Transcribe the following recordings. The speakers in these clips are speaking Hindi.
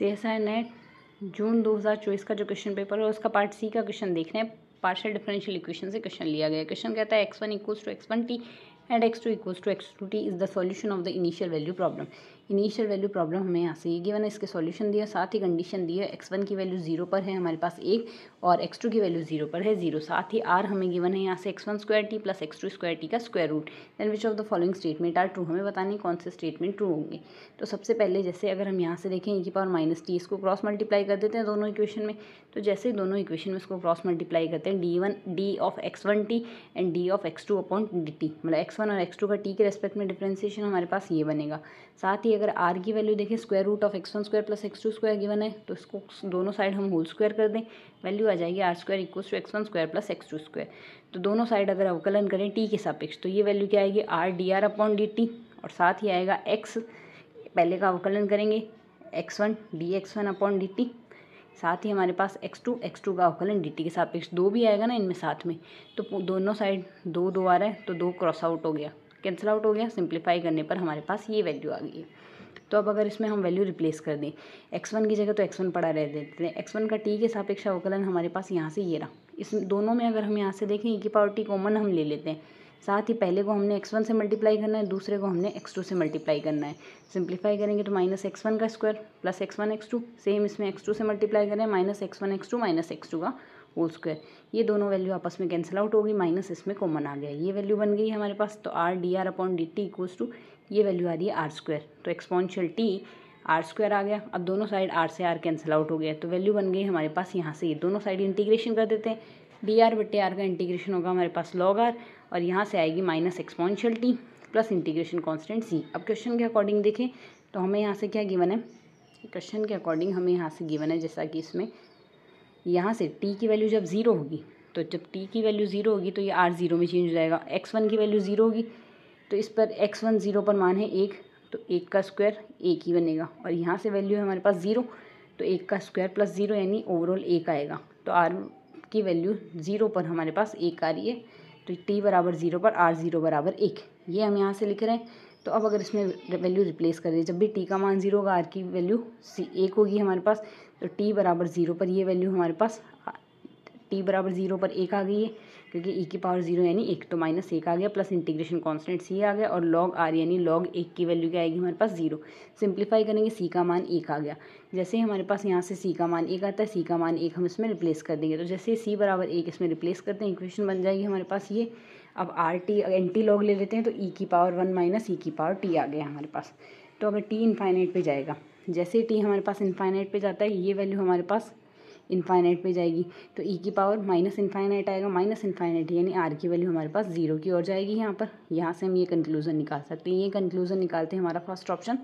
सी एस आई नेट जून चौबीस का जो क्वेश्चन पेपर है उसका पार्ट सी का क्वेश्चन देख रहे हैं पार्शियल डिफरेंशियल इक्वेशन से क्वेश्चन लिया गया क्वेश्चन कहता है x one equals to x one t and x two equals to x two t is the solution of the initial value problem initial value problem हमें यहाँ से ये गिवन है इसके सॉल्यूशन दिया साथ ही कंडीशन दी है एक्स वन की वैल्यू जीरो पर है हमारे पास एक और एक्स टू की वैल्यू जीरो पर है जीरो साथ ही आर हमें गिवन है यहाँ से x one square t plus x two square t का square root then which of the following statement are true हमें बताने कौन से स्टेटमेंट ट्रू होंगे तो सबसे पहले जैसे अगर हम यहाँ से देखें ई e की पावर माइनस टी इसको क्रॉस मल्टीप्लाई कर देते हैं दोनों इक्वेशन में तो जैसे ही दोनों इक्वेशन में इसको क्रॉस मल्टीप्लाई करते हैं d one d of x one t and d of x two upon d t मतलब एक्स वन और एक्स टू का टी के रेस्पेक्ट में डिफ्रेंसिएशन हमारे पास ये बनेगा साथ ही अगर आर की वैल्यू देखें square root of x one square plus x two square given है तो इसको दोनों साइड हम होल स्क्वायर कर दें वैल्यू आ जाएगी आर स्क्वायर इक्व to x one square plus x two square तो दोनों साइड अगर अवकलन करें टी के सापेक्ष तो ये वैल्यू क्या आएगी r d r upon d t और साथ ही आएगा एक्स पहले का अवकलन करेंगे x one d x one upon d t साथ ही हमारे पास एक्स टू एक्स टू का अवकलन डी टी के सापेक्ष दो भी आएगा ना इनमें साथ में तो दोनों साइड दो दो आ रहा है तो दो क्रॉस आउट हो गया कैंसिल आउट हो गया सिंप्लीफाई करने पर हमारे पास ये वैल्यू आ गई है तो अब अगर इसमें हम वैल्यू रिप्लेस कर दें एक्स वन की जगह तो एक्स वन पड़ा रह देते हैं एक्स वन का टी के सापेक्ष अवकलन हमारे पास यहाँ से ये रहा इस दोनों में अगर हम यहाँ से देखें एक ही पावर टी कॉमन हम ले लेते हैं साथ ही पहले को हमने एक्स वन से मल्टीप्लाई करना है दूसरे को हमने एक्स टू से मल्टीप्लाई करना है सिंप्लीफाई करेंगे तो माइनस एक्स वन का square plus x one x two same इसमें एक्स टू से मल्टीप्लाई करें minus x one x two minus x two का होल स्क्वायर ये दोनों वैल्यू आपस में कैंसिल आउट होगी माइनस इसमें कॉमन आ गया ये वैल्यू बन गई हमारे पास तो r d r upon d t equals to ये वैल्यू आ रही है आर स्क्वायर तो एक्सपॉन्शियल टी आर स्क्वायर आ गया अब दोनों साइड आर से आर कैंसिल आउट हो गया तो वैल्यू बन गई हमारे पास यहाँ से ये दोनों साइड इंटीग्रेशन कर देते हैं डी आर बटे आर का इंटीग्रेशन होगा हमारे पास लॉग आर और यहाँ से आएगी minus exponential t plus integration constant c अब क्वेश्चन के अकॉर्डिंग देखें तो हमें यहाँ से क्या गिवन है क्वेश्चन के अकॉर्डिंग हमें यहाँ से गिवन है जैसा कि इसमें यहाँ से टी की वैल्यू जब ज़ीरो होगी तो जब टी की वैल्यू ज़ीरो होगी तो ये आर ज़ीरो में चेंज हो जाएगा एक्स वन की वैल्यू ज़ीरो होगी तो इस पर एक्स वन ज़ीरो पर मान है एक तो एक का स्क्वायर एक ही बनेगा और यहाँ से वैल्यू है हमारे पास ज़ीरो तो एक का स्क्वायर प्लस ज़ीरो यानी ओवरऑल एक आएगा तो आर की वैल्यू ज़ीरो पर हमारे पास एक आ रही है तो टी बराबर ज़ीरो पर आर ज़ीरो बराबर एक ये हम यहाँ से लिख रहे हैं तो अब अगर इसमें वैल्यू रिप्लेस कर दें जब भी टी का मान ज़ीरो होगा आर की वैल्यू सी एक होगी हमारे पास तो टी बराबर ज़ीरो पर ये वैल्यू हमारे पास टी बराबर ज़ीरो पर एक आ गई है क्योंकि ई e की पावर ज़ीरो यानी एक तो माइनस एक आ गया प्लस इंटीग्रेशन कॉन्स्टेंट सी आ गया और लॉग आर यानी लॉग एक की वैल्यू क्या आएगी हमारे पास ज़ीरो सिंप्लीफाई करेंगे सी का मान एक आ गया जैसे हमारे पास यहाँ से सी का मान एक आता है सी का मान एक हम इसमें रिप्लेस कर देंगे तो जैसे सी बराबर एक इसमें रिप्लेस करते हैं इक्वेशन बन जाएगी हमारे पास ये अब r t n t log ले लेते हैं तो ई e की पावर वन माइनस ई की पावर टी आ गया हमारे पास तो अगर टी इनफाइनाइट पे जाएगा जैसे ही टी हमारे पास इनफाइनाइट पे जाता है ये वैल्यू हमारे पास इनफाइनाइट पे जाएगी तो ई e की पावर माइनस इनफाइनाइट आएगा माइनस इनफाइनाइट यानी आर की वैल्यू हमारे पास जीरो की ओर जाएगी यहाँ पर यहाँ से हम ये कंक्लूजन निकाल सकते हैं ये कंक्लूजन निकालते हैं हमारा फर्स्ट ऑप्शन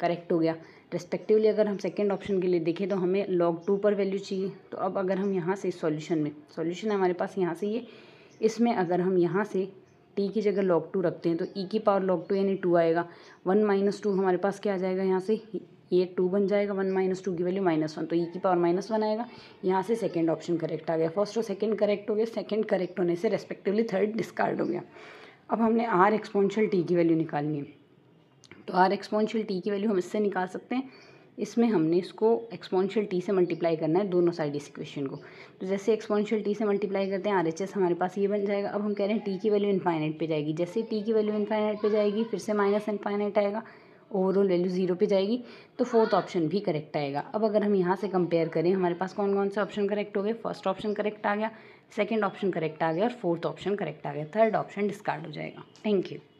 करेक्ट हो गया रेस्पेक्टिवली अगर हम सेकेंड ऑप्शन के लिए देखें तो हमें लॉग टू पर वैल्यू चाहिए तो अब अगर हम यहाँ से सॉल्यूशन में सॉल्यूशन हमारे पास यहाँ से ये इसमें अगर हम यहाँ से टी की जगह log टू रखते हैं तो e की पावर log टू यानी टू आएगा वन माइनस टू हमारे पास क्या आ जाएगा यहाँ से ये टू बन जाएगा वन माइनस टू की वैल्यू माइनस वन तो ई e की पावर माइनस वन आएगा यहाँ से सेकेंड ऑप्शन करेक्ट आ गया फर्स्ट और सेकेंड करेक्ट हो गया सेकेंड करेक्ट होने से रेस्पेक्टिवली थर्ड डिस्कार्ड हो गया अब हमने आर एक्सपोनशियल टी की वैल्यू निकालनी है तो आर एक्सपोनशियल टी की वैल्यू हम इससे निकाल सकते हैं इसमें हमने इसको एक्सपोनशियल टी से मल्टीप्लाई करना है दोनों साइड इस इक्वेशन को तो जैसे एक्सपोनशियल टी से मल्टीप्लाई करते हैं आरएचएस हमारे पास ये बन जाएगा अब हम कह रहे हैं टी की वैल्यू इनफाइनाइट पे जाएगी जैसे टी की वैल्यू इनफाइनाइट पे जाएगी फिर से माइनस इनफाइनाइट आएगा ओवरऑल वैल्यू जीरो पे जाएगी तो फोर्थ ऑप्शन भी करेक्ट आएगा अब अगर हम यहाँ से कंपेयर करें हमारे पास कौन कौन से ऑप्शन करेक्ट हो गए फर्स्ट ऑप्शन करेक्ट आ गया सेकेंड ऑप्शन करेक्ट आ गया और फोर्थ ऑप्शन करेक्ट आ गया थर्ड ऑप्शन डिस्कार्ड हो जाएगा थैंक यू